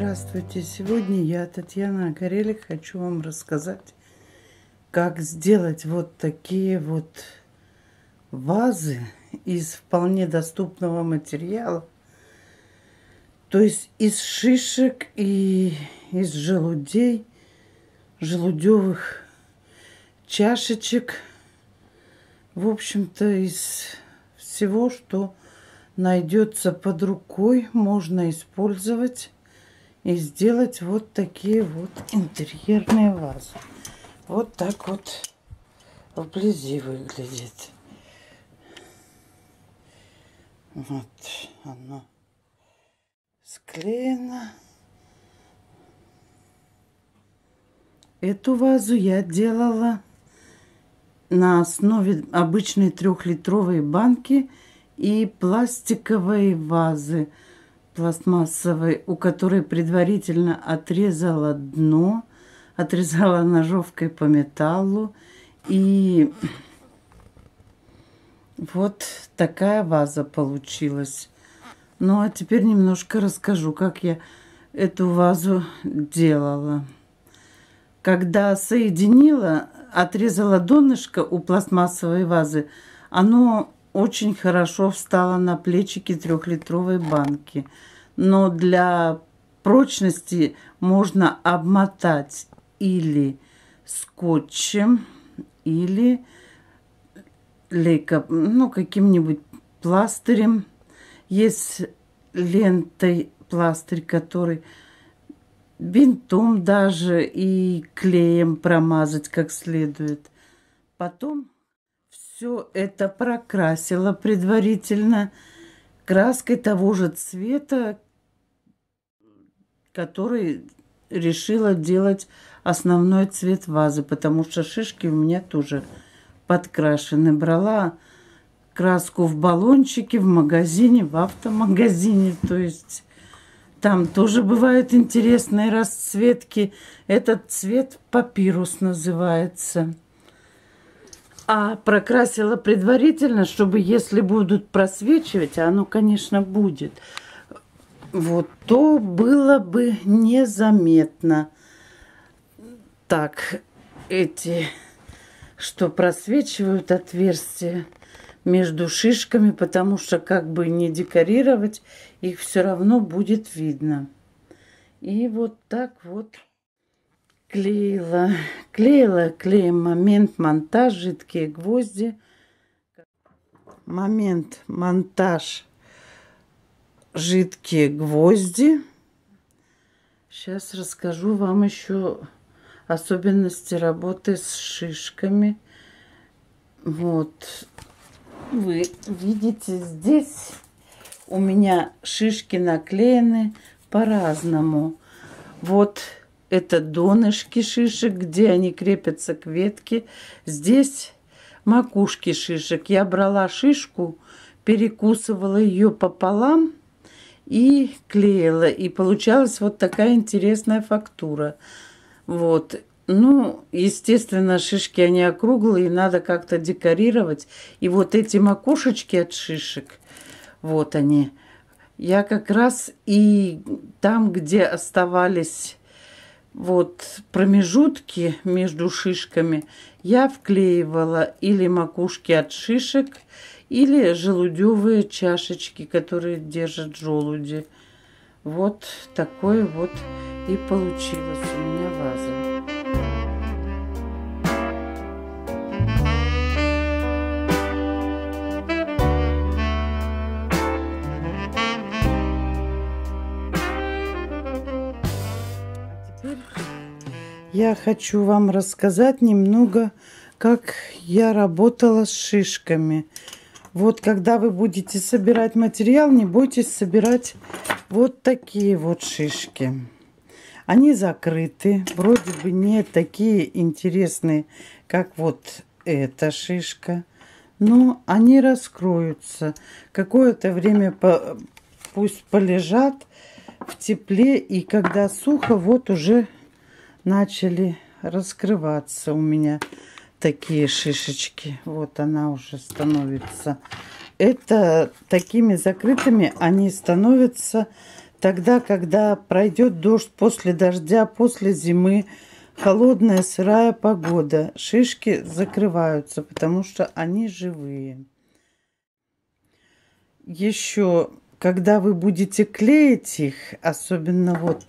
Здравствуйте! Сегодня я, Татьяна Горелик, хочу вам рассказать, как сделать вот такие вот вазы из вполне доступного материала. То есть из шишек и из желудей, желудевых чашечек. В общем-то, из всего, что найдется под рукой, можно использовать и сделать вот такие вот интерьерные вазы. Вот так вот вблизи выглядит. Вот оно склеено. Эту вазу я делала на основе обычной трехлитровой банки и пластиковой вазы пластмассовой, у которой предварительно отрезала дно, отрезала ножовкой по металлу. И вот такая ваза получилась. Ну, а теперь немножко расскажу, как я эту вазу делала. Когда соединила, отрезала донышко у пластмассовой вазы, оно очень хорошо встала на плечики трехлитровой банки. Но для прочности можно обмотать или скотчем, или лейко, ну, каким-нибудь пластырем. Есть лентой пластырь, который бинтом даже и клеем промазать как следует. Потом все это прокрасила предварительно краской того же цвета, который решила делать основной цвет вазы, потому что шишки у меня тоже подкрашены. Брала краску в баллончике, в магазине, в автомагазине. То есть там тоже бывают интересные расцветки. Этот цвет папирус называется. А прокрасила предварительно, чтобы если будут просвечивать, а оно, конечно, будет, вот, то было бы незаметно. Так, эти, что просвечивают отверстия между шишками, потому что как бы не декорировать, их все равно будет видно. И вот так вот. Клеила, клеила клеем момент монтаж, жидкие гвозди. Момент монтаж, жидкие гвозди. Сейчас расскажу вам еще особенности работы с шишками. Вот, вы видите здесь у меня шишки наклеены по-разному. Вот это донышки шишек, где они крепятся к ветке. Здесь макушки шишек. Я брала шишку, перекусывала ее пополам и клеила. И получалась вот такая интересная фактура. Вот. Ну, естественно, шишки, они округлые, надо как-то декорировать. И вот эти макушечки от шишек, вот они. Я как раз и там, где оставались вот промежутки между шишками я вклеивала или макушки от шишек, или желудевые чашечки, которые держат желуди. Вот такое вот и получилось у меня ваза. я хочу вам рассказать немного, как я работала с шишками. Вот когда вы будете собирать материал, не бойтесь собирать вот такие вот шишки. Они закрыты, вроде бы не такие интересные, как вот эта шишка. Но они раскроются. Какое-то время по... пусть полежат в тепле, и когда сухо, вот уже начали раскрываться у меня такие шишечки. Вот она уже становится. Это такими закрытыми они становятся тогда, когда пройдет дождь, после дождя, после зимы, холодная, сырая погода. Шишки закрываются, потому что они живые. Еще, когда вы будете клеить их, особенно вот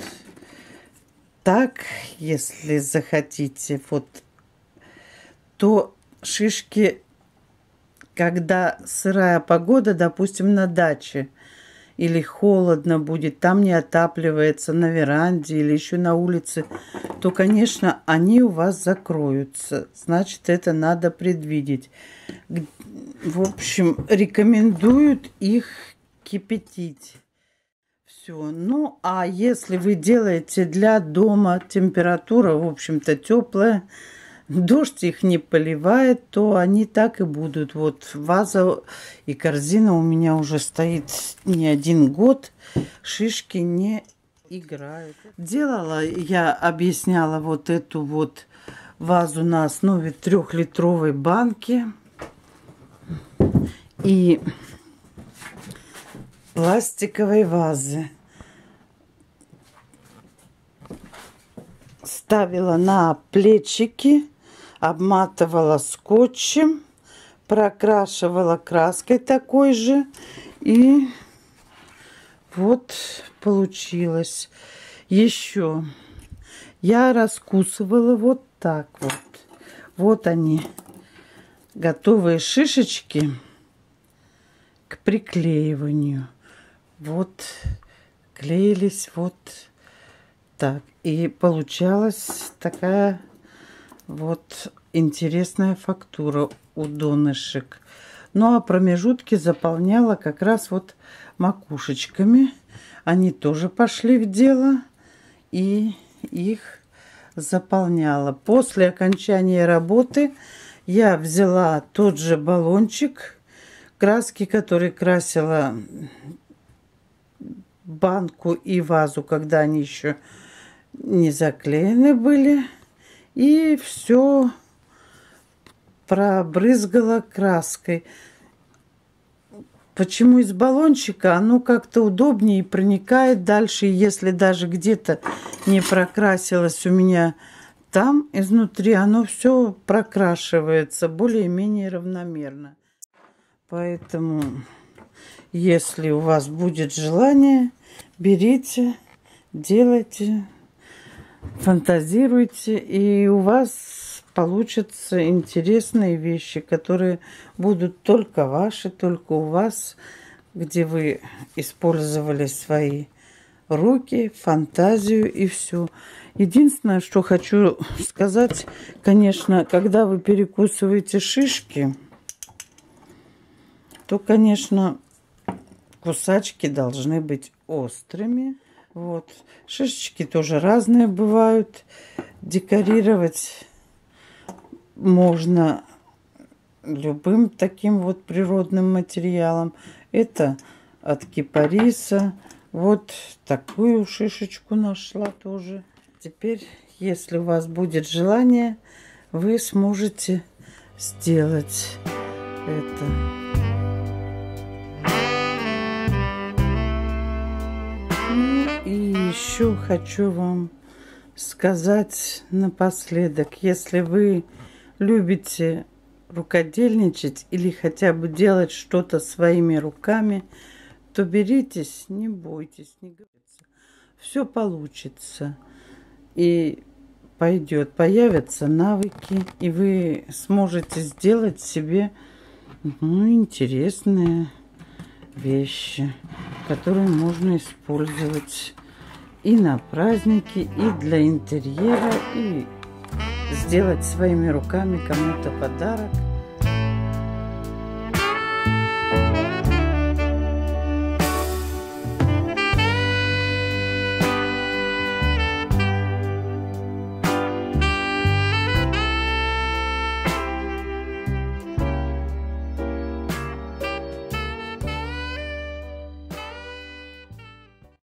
так, если захотите, вот, то шишки, когда сырая погода, допустим, на даче, или холодно будет, там не отапливается на веранде или еще на улице, то, конечно, они у вас закроются. Значит, это надо предвидеть. В общем, рекомендуют их кипятить все. Ну, а если вы делаете для дома, температура, в общем-то, теплая, дождь их не поливает, то они так и будут. Вот ваза и корзина у меня уже стоит не один год, шишки не играют. Делала, я объясняла вот эту вот вазу на основе трехлитровой банки и пластиковой вазы. ставила на плечики, обматывала скотчем, прокрашивала краской такой же. И вот получилось. Еще я раскусывала вот так вот. Вот они, готовые шишечки к приклеиванию. Вот клеились вот так. И получалась такая вот интересная фактура у донышек. Ну а промежутки заполняла как раз вот макушечками. Они тоже пошли в дело и их заполняла. После окончания работы я взяла тот же баллончик краски, который красила банку и вазу, когда они еще не заклеены были. И все пробрызгала краской. Почему из баллончика оно как-то удобнее и проникает дальше. Если даже где-то не прокрасилось у меня там изнутри, оно все прокрашивается более-менее равномерно. Поэтому, если у вас будет желание, берите, делайте фантазируйте, и у вас получатся интересные вещи, которые будут только ваши, только у вас, где вы использовали свои руки, фантазию и все. Единственное, что хочу сказать, конечно, когда вы перекусываете шишки, то, конечно, кусачки должны быть острыми. Вот. Шишечки тоже разные бывают. Декорировать можно любым таким вот природным материалом. Это от кипариса. Вот такую шишечку нашла тоже. Теперь, если у вас будет желание, вы сможете сделать это. еще хочу вам сказать напоследок, если вы любите рукодельничать или хотя бы делать что-то своими руками, то беритесь, не бойтесь, не говорится. Все получится. И пойдет, появятся навыки, и вы сможете сделать себе ну, интересные вещи, которые можно использовать и на праздники, и для интерьера, и сделать своими руками кому-то подарок.